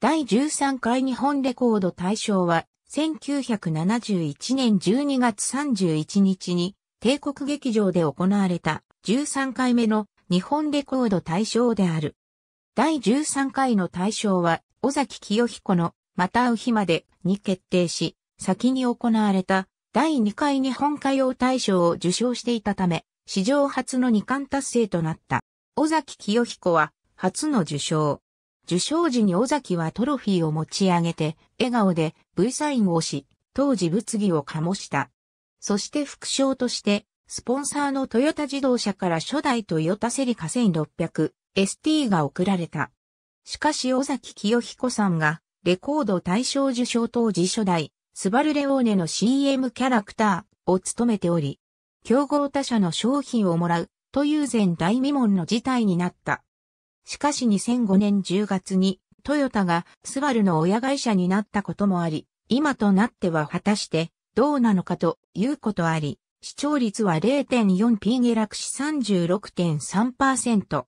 第13回日本レコード大賞は、1971年12月31日に、帝国劇場で行われた13回目の日本レコード大賞である。第13回の大賞は、尾崎清彦の、またう日までに決定し、先に行われた第2回日本歌謡大賞を受賞していたため、史上初の2冠達成となった。尾崎清彦は、初の受賞。受賞時に尾崎はトロフィーを持ち上げて、笑顔で V サインをし、当時物議を醸した。そして副賞として、スポンサーのトヨタ自動車から初代トヨタセリカ 1600ST が贈られた。しかし尾崎清彦さんが、レコード大賞受賞当時初代、スバルレオーネの CM キャラクターを務めており、競合他社の商品をもらうという前代未聞の事態になった。しかし2005年10月にトヨタがスバルの親会社になったこともあり、今となっては果たしてどうなのかということあり、視聴率は 0.4p 下落し36.3%。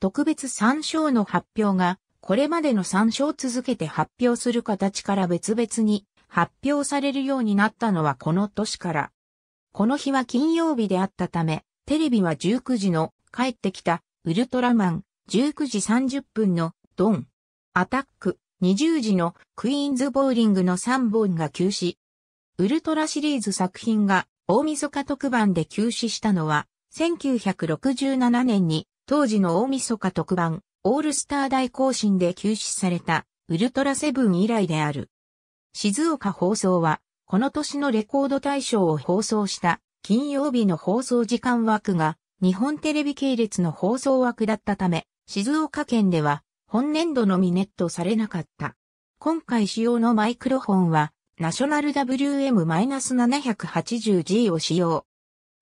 特別参照の発表が、これまでの参照を続けて発表する形から別々に発表されるようになったのはこの年から。この日は金曜日であったため、テレビは19時の帰ってきたウルトラマン19時30分のドン、アタック、20時のクイーンズボーリングの3本が休止。ウルトラシリーズ作品が大晦日特番で休止したのは、1967年に当時の大晦日特番、オールスター大行進で休止された、ウルトラセブン以来である。静岡放送は、この年のレコード大賞を放送した金曜日の放送時間枠が日本テレビ系列の放送枠だったため、静岡県では本年度のみネットされなかった。今回使用のマイクロフォンは、ナショナル WM-780G を使用。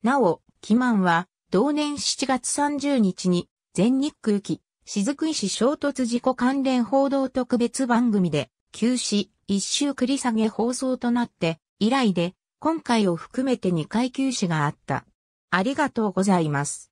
なお、キマンは、同年7月30日に、全日空機、雫石衝突事故関連報道特別番組で、休止、一周繰り下げ放送となって、以来で、今回を含めて2回休止があった。ありがとうございます。